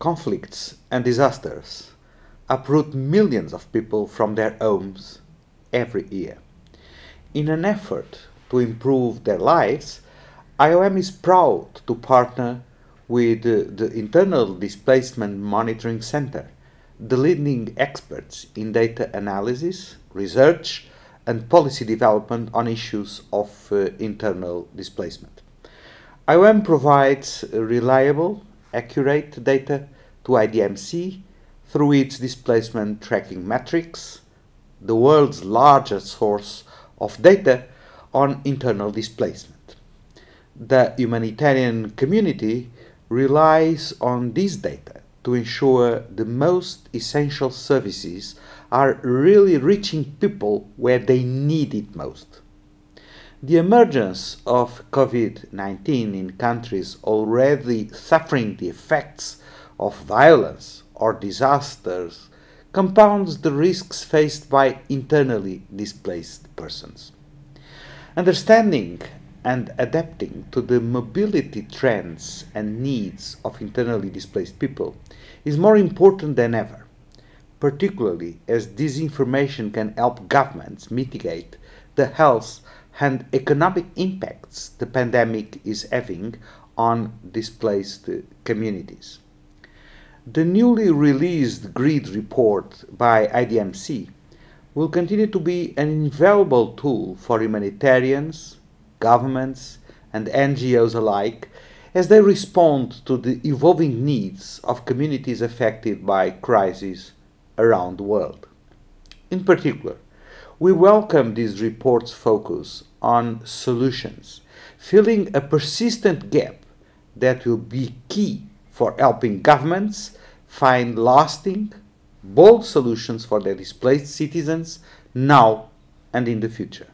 conflicts, and disasters uproot millions of people from their homes every year. In an effort to improve their lives, IOM is proud to partner with the Internal Displacement Monitoring Center, the leading experts in data analysis, research, and policy development on issues of uh, internal displacement. IOM provides reliable accurate data to IDMC through its displacement tracking metrics, the world's largest source of data on internal displacement. The humanitarian community relies on this data to ensure the most essential services are really reaching people where they need it most. The emergence of COVID 19 in countries already suffering the effects of violence or disasters compounds the risks faced by internally displaced persons. Understanding and adapting to the mobility trends and needs of internally displaced people is more important than ever, particularly as this information can help governments mitigate the health and economic impacts the pandemic is having on displaced communities. The newly released GRID report by IDMC will continue to be an invaluable tool for humanitarians, governments, and NGOs alike as they respond to the evolving needs of communities affected by crises around the world. In particular, we welcome this report's focus on solutions, filling a persistent gap that will be key for helping governments find lasting, bold solutions for their displaced citizens now and in the future.